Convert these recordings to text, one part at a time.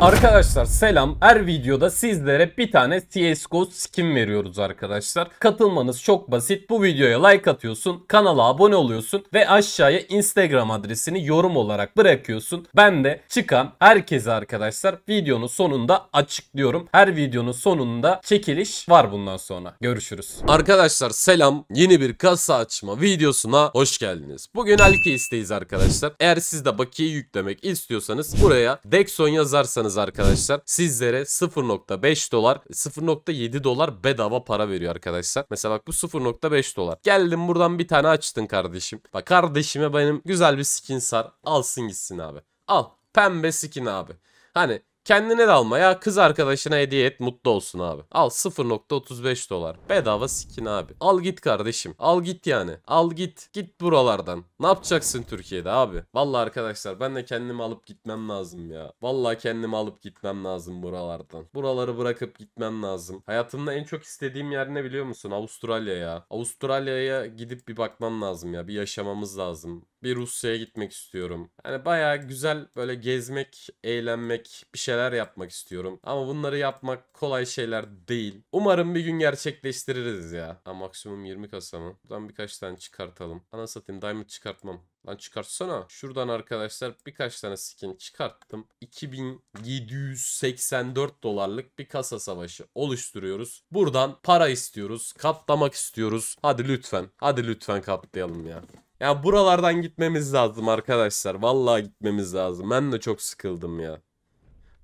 Arkadaşlar selam. Her videoda sizlere bir tane CSGO skin veriyoruz arkadaşlar. Katılmanız çok basit. Bu videoya like atıyorsun, kanala abone oluyorsun ve aşağıya Instagram adresini yorum olarak bırakıyorsun. Ben de çıkan herkese arkadaşlar videonun sonunda açıklıyorum. Her videonun sonunda çekiliş var bundan sonra. Görüşürüz. Arkadaşlar selam. Yeni bir kasa açma videosuna hoş geldiniz. Bugün isteyiz arkadaşlar. Eğer siz de bakiye yüklemek istiyorsanız buraya Dexon yazarsanız alırsanız arkadaşlar sizlere 0.5 dolar 0.7 dolar bedava para veriyor arkadaşlar. Mesela bak bu 0.5 dolar. Geldim buradan bir tane açtın kardeşim. Bak kardeşime benim güzel bir skin sar. Alsın gitsin abi. Al pembe skin abi. Hani Kendine de alma ya. Kız arkadaşına hediye et mutlu olsun abi. Al 0.35 dolar. Bedava skin abi. Al git kardeşim. Al git yani. Al git. Git buralardan. Ne yapacaksın Türkiye'de abi? Vallahi arkadaşlar ben de kendimi alıp gitmem lazım ya. Vallahi kendimi alıp gitmem lazım buralardan. Buraları bırakıp gitmem lazım. Hayatımda en çok istediğim yer ne biliyor musun? Avustralya ya. Avustralya'ya gidip bir bakmam lazım ya. Bir yaşamamız lazım bir Rusya'ya gitmek istiyorum. Hani baya güzel böyle gezmek, eğlenmek, bir şeyler yapmak istiyorum. Ama bunları yapmak kolay şeyler değil. Umarım bir gün gerçekleştiririz ya. Ha, maksimum 20 kasa mı? Buradan birkaç tane çıkartalım. Ana satayım diamond çıkartmam. Lan çıkartsana. Şuradan arkadaşlar birkaç tane skin çıkarttım. 2784 dolarlık bir kasa savaşı oluşturuyoruz. Buradan para istiyoruz. Katlamak istiyoruz. Hadi lütfen. Hadi lütfen katlayalım ya. Ya buralardan gitmemiz lazım arkadaşlar. Vallahi gitmemiz lazım. Ben de çok sıkıldım ya.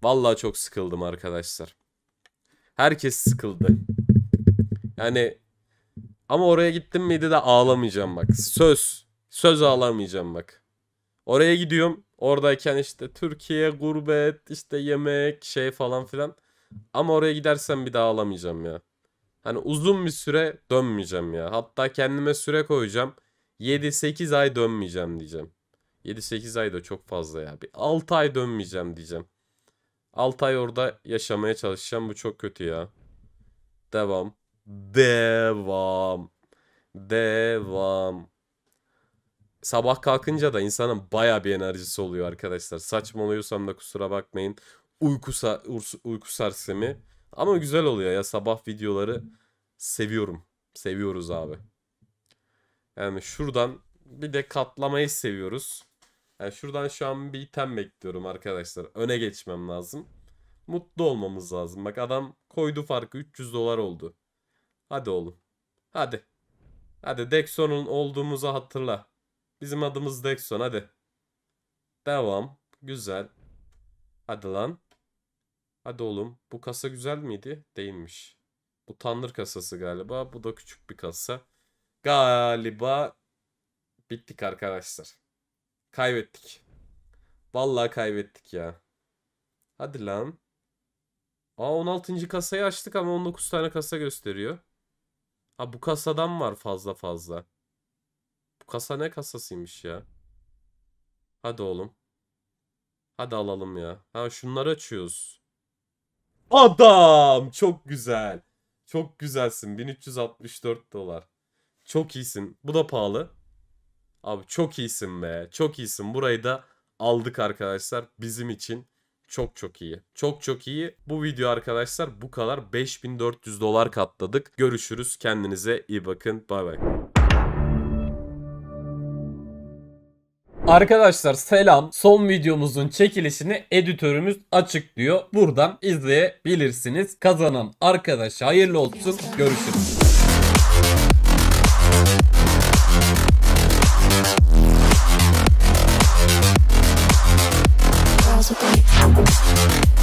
Vallahi çok sıkıldım arkadaşlar. Herkes sıkıldı. Yani ama oraya gittim miydi de ağlamayacağım bak. Söz. Söz ağlamayacağım bak. Oraya gidiyorum. Oradayken işte Türkiye, gurbet, işte yemek, şey falan filan. Ama oraya gidersem bir daha ağlamayacağım ya. Hani uzun bir süre dönmeyeceğim ya. Hatta kendime süre koyacağım. 7-8 ay dönmeyeceğim diyeceğim. 7-8 ay da çok fazla ya. Bir 6 ay dönmeyeceğim diyeceğim. 6 ay orada yaşamaya çalışacağım. Bu çok kötü ya. Devam. Devam. Devam. Sabah kalkınca da insanın baya bir enerjisi oluyor arkadaşlar. Saçmalıyorsam da kusura bakmayın. Uyku, sa uyku sersemi. Ama güzel oluyor ya sabah videoları. Seviyorum. Seviyoruz abi. Yani şuradan bir de katlamayı seviyoruz. Yani şuradan şu an bir item bekliyorum arkadaşlar. Öne geçmem lazım. Mutlu olmamız lazım. Bak adam koydu farkı 300 dolar oldu. Hadi oğlum. Hadi. Hadi Dexon'un olduğumuzu hatırla. Bizim adımız Dexon hadi. Devam. Güzel. Hadi lan. Hadi oğlum. Bu kasa güzel miydi? Değilmiş. Bu tanrı kasası galiba. Bu da küçük bir kasa. Galiba bittik arkadaşlar. Kaybettik. Vallahi kaybettik ya. Hadi lan. Aa 16. kasayı açtık ama 19 tane kasa gösteriyor. Ha bu kasadan var fazla fazla. Bu kasa ne kasasıymış ya? Hadi oğlum. Hadi alalım ya. Ha şunları açıyoruz. Adam! Çok güzel. Çok güzelsin. 1364 dolar. Çok iyisin. Bu da pahalı. Abi çok iyisin be. Çok iyisin. Burayı da aldık arkadaşlar. Bizim için çok çok iyi. Çok çok iyi. Bu video arkadaşlar bu kadar. 5400 dolar katladık. Görüşürüz. Kendinize iyi bakın. Bay bay. Arkadaşlar selam. Son videomuzun çekilişini editörümüz açıklıyor. Buradan izleyebilirsiniz. Kazanan arkadaş hayırlı olsun. Görüşürüz. Thank you.